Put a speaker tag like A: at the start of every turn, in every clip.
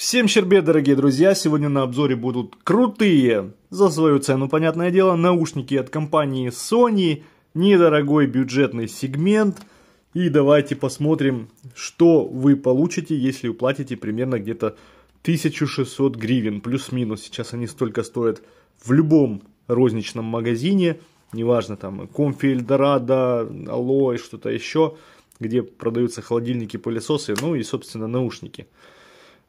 A: Всем щербет, дорогие друзья! Сегодня на обзоре будут крутые, за свою цену, понятное дело, наушники от компании Sony, недорогой бюджетный сегмент. И давайте посмотрим, что вы получите, если уплатите примерно где-то 1600 гривен, плюс-минус. Сейчас они столько стоят в любом розничном магазине, неважно, там, Комфи, Эльдорадо, Алло и что-то еще, где продаются холодильники, пылесосы, ну и, собственно, наушники.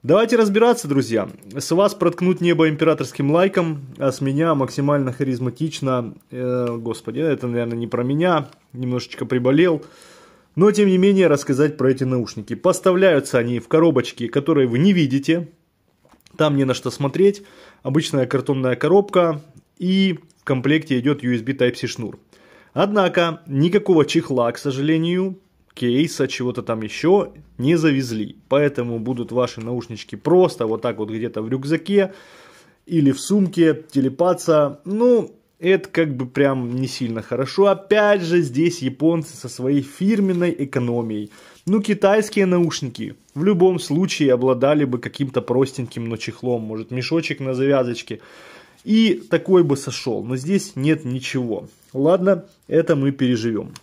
A: Давайте разбираться, друзья. С вас проткнуть небо императорским лайком, а с меня максимально харизматично. Э, господи, это, наверное, не про меня, немножечко приболел. Но, тем не менее, рассказать про эти наушники. Поставляются они в коробочке, которые вы не видите. Там не на что смотреть. Обычная картонная коробка. И в комплекте идет USB Type-C шнур. Однако, никакого чехла, к сожалению, кейса, чего-то там еще не завезли. Поэтому будут ваши наушнички просто вот так вот где-то в рюкзаке или в сумке телепаться. Ну, это как бы прям не сильно хорошо. Опять же, здесь японцы со своей фирменной экономией. Ну, китайские наушники в любом случае обладали бы каким-то простеньким, но чехлом. Может, мешочек на завязочке. И такой бы сошел. Но здесь нет ничего. Ладно, это мы переживем.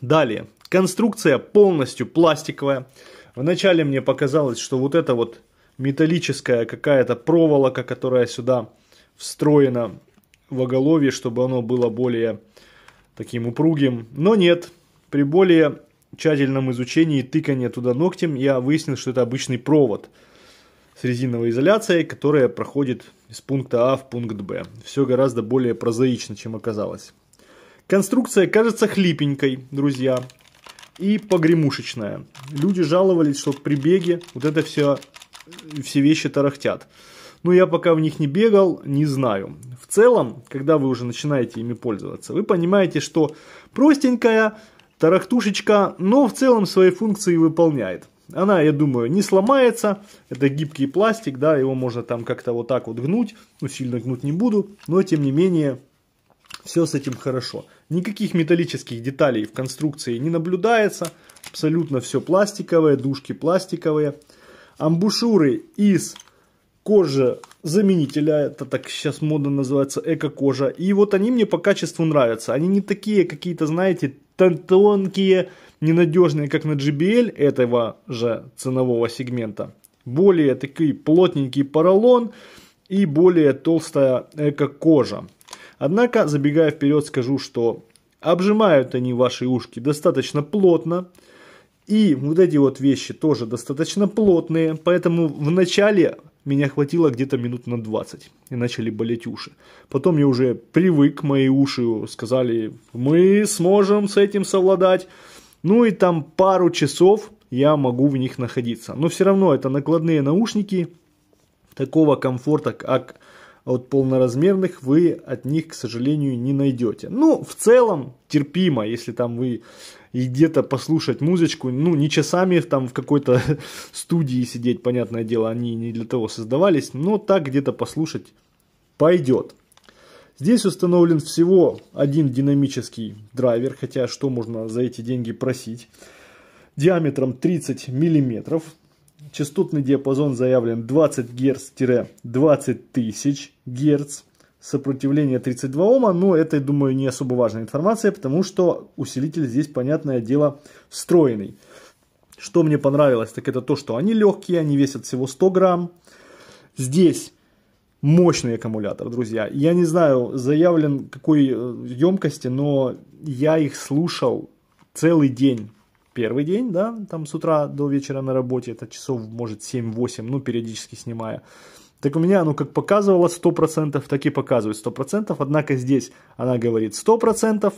A: Далее, Конструкция полностью пластиковая. Вначале мне показалось, что вот эта вот металлическая какая-то проволока, которая сюда встроена в оголовье, чтобы оно было более таким упругим. Но нет, при более тщательном изучении и тыканье туда ногтем я выяснил, что это обычный провод с резиновой изоляцией, которая проходит из пункта А в пункт Б. Все гораздо более прозаично, чем оказалось. Конструкция кажется хлипенькой, друзья и погремушечная. Люди жаловались, что при беге вот это все, все вещи тарахтят. Но я пока в них не бегал, не знаю. В целом, когда вы уже начинаете ими пользоваться, вы понимаете, что простенькая тарахтушечка, но в целом свои функции выполняет. Она, я думаю, не сломается, это гибкий пластик, да, его можно там как-то вот так вот гнуть, ну сильно гнуть не буду, но тем не менее все с этим хорошо. Никаких металлических деталей в конструкции не наблюдается. Абсолютно все пластиковое, дужки пластиковые. Амбушюры из кожи заменителя, это так сейчас модно называется, эко-кожа. И вот они мне по качеству нравятся. Они не такие какие-то, знаете, тонкие, ненадежные, как на GBL этого же ценового сегмента. Более такой плотненький поролон и более толстая эко-кожа. Однако, забегая вперед, скажу, что обжимают они ваши ушки достаточно плотно. И вот эти вот вещи тоже достаточно плотные, поэтому в начале меня хватило где-то минут на 20, и начали болеть уши. Потом я уже привык, мои уши сказали, мы сможем с этим совладать. Ну и там пару часов я могу в них находиться. Но все равно это накладные наушники, такого комфорта, как а вот полноразмерных вы от них, к сожалению, не найдете. Ну, в целом, терпимо, если там вы и где-то послушать музычку, ну, не часами там в какой-то студии сидеть, понятное дело, они не для того создавались, но так где-то послушать пойдет. Здесь установлен всего один динамический драйвер, хотя что можно за эти деньги просить, диаметром 30 миллиметров, Частотный диапазон заявлен 20 Гц-20 тысяч Гц. Сопротивление 32 Ома, но это, я думаю, не особо важная информация, потому что усилитель здесь, понятное дело, встроенный. Что мне понравилось, так это то, что они легкие, они весят всего 100 грамм. Здесь мощный аккумулятор, друзья. Я не знаю, заявлен какой э, емкости, но я их слушал целый день первый день, да, там с утра до вечера на работе, это часов, может, 7-8, ну, периодически снимая. Так у меня оно как показывало 100%, так и показывает 100%, однако здесь она говорит 100%,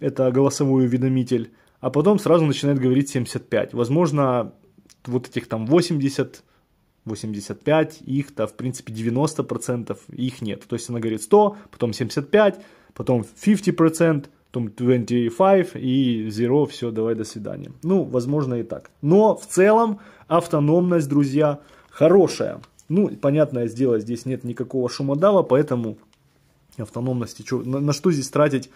A: это голосовой уведомитель, а потом сразу начинает говорить 75. Возможно, вот этих там 80, 85, их-то, в принципе, 90%, их нет. То есть она говорит 100, потом 75, потом 50%, потом 25 и Zero, все, давай, до свидания. Ну, возможно и так. Но в целом автономность, друзья, хорошая. Ну, понятное дело, здесь нет никакого шумодава, поэтому автономности, чё, на, на что здесь тратить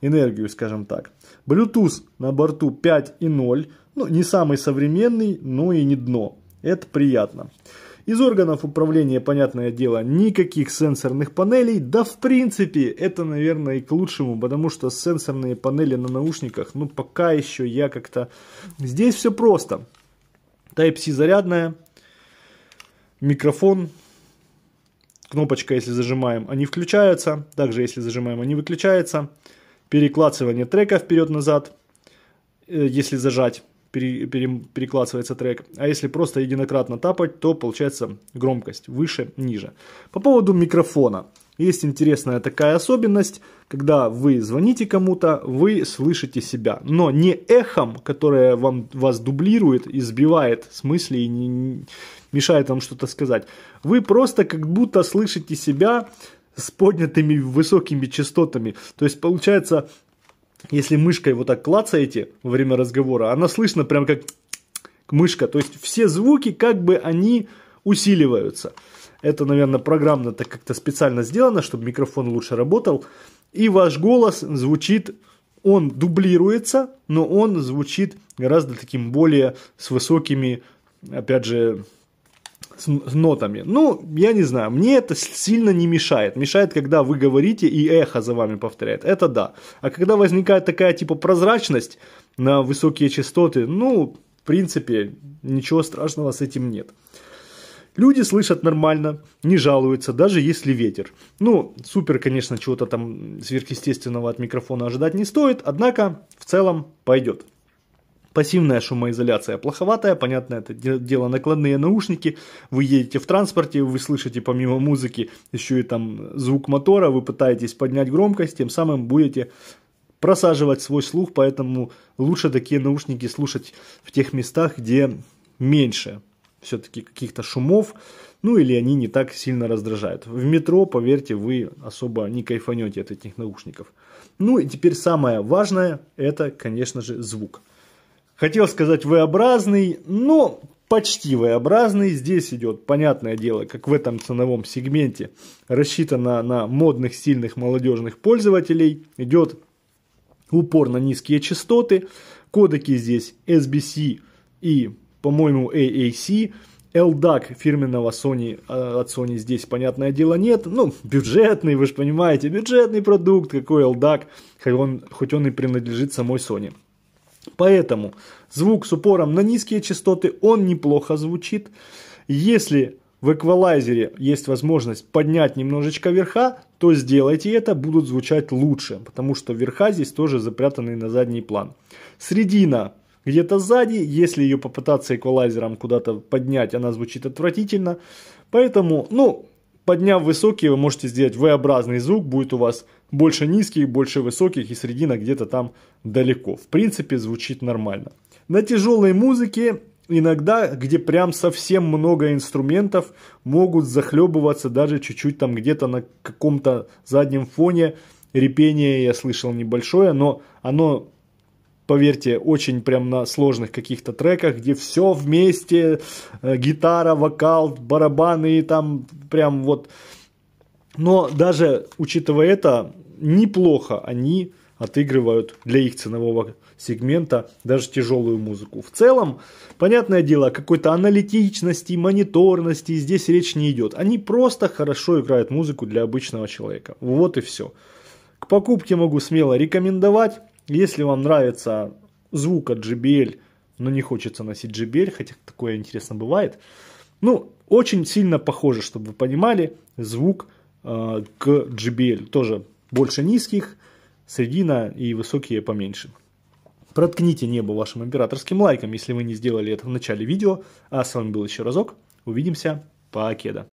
A: энергию, скажем так. Bluetooth на борту 5 и 0, ну, не самый современный, но и не дно. Это приятно. Из органов управления, понятное дело, никаких сенсорных панелей. Да в принципе, это, наверное, и к лучшему, потому что сенсорные панели на наушниках, ну пока еще я как-то... Здесь все просто. Type-C зарядная, микрофон, кнопочка, если зажимаем, они включаются. Также, если зажимаем, они выключаются. Перекладывание трека вперед-назад, э, если зажать пере, пере, перекладывается трек. А если просто единократно тапать, то получается громкость выше, ниже. По поводу микрофона. Есть интересная такая особенность, когда вы звоните кому-то, вы слышите себя, но не эхом, которое вам, вас дублирует избивает сбивает с мысли и не, не мешает вам что-то сказать. Вы просто как будто слышите себя с поднятыми высокими частотами. То есть получается если мышкой вот так клацаете во время разговора, она слышно прям как мышка. То есть все звуки, как бы они усиливаются. Это, наверное, программно так как-то специально сделано, чтобы микрофон лучше работал. И ваш голос звучит, он дублируется, но он звучит гораздо таким более с высокими, опять же, с, с нотами. Ну, я не знаю, мне это сильно не мешает. Мешает, когда вы говорите и эхо за вами повторяет. Это да. А когда возникает такая типа прозрачность на высокие частоты, ну, в принципе, ничего страшного с этим нет. Люди слышат нормально, не жалуются, даже если ветер. Ну, супер, конечно, чего-то там сверхъестественного от микрофона ожидать не стоит, однако в целом пойдет. Пассивная шумоизоляция плоховатая, понятно, это дело накладные наушники, вы едете в транспорте, вы слышите помимо музыки еще и там звук мотора, вы пытаетесь поднять громкость, тем самым будете просаживать свой слух, поэтому лучше такие наушники слушать в тех местах, где меньше все-таки каких-то шумов, ну или они не так сильно раздражают. В метро, поверьте, вы особо не кайфанете от этих наушников. Ну и теперь самое важное, это, конечно же, звук хотел сказать V-образный, но почти V-образный. Здесь идет, понятное дело, как в этом ценовом сегменте, рассчитано на модных, сильных, молодежных пользователей. Идет упор на низкие частоты. Кодеки здесь SBC и, по-моему, AAC. LDAC фирменного Sony, э, от Sony здесь, понятное дело, нет. Ну, бюджетный, вы же понимаете, бюджетный продукт, какой LDAC, хоть он, хоть он и принадлежит самой Sony. Поэтому звук с упором на низкие частоты, он неплохо звучит. Если в эквалайзере есть возможность поднять немножечко верха, то сделайте это, будут звучать лучше, потому что верха здесь тоже запрятаны на задний план. Средина где-то сзади, если ее попытаться эквалайзером куда-то поднять, она звучит отвратительно. Поэтому, ну, Подняв высокие, вы можете сделать V-образный звук, будет у вас больше низких, больше высоких и середина где-то там далеко. В принципе, звучит нормально. На тяжелой музыке иногда, где прям совсем много инструментов, могут захлебываться даже чуть-чуть там где-то на каком-то заднем фоне. Репение я слышал небольшое, но оно поверьте, очень прям на сложных каких-то треках, где все вместе, э, гитара, вокал, барабаны, и там прям вот... Но даже учитывая это, неплохо они отыгрывают для их ценового сегмента даже тяжелую музыку. В целом, понятное дело, какой-то аналитичности, мониторности здесь речь не идет. Они просто хорошо играют музыку для обычного человека. Вот и все. К покупке могу смело рекомендовать. Если вам нравится звук от JBL, но не хочется носить JBL, хотя такое интересно бывает, ну, очень сильно похоже, чтобы вы понимали, звук э, к JBL. Тоже больше низких, средина и высокие поменьше. Проткните небо вашим императорским лайком, если вы не сделали это в начале видео. А с вами был еще разок. Увидимся. Покеда.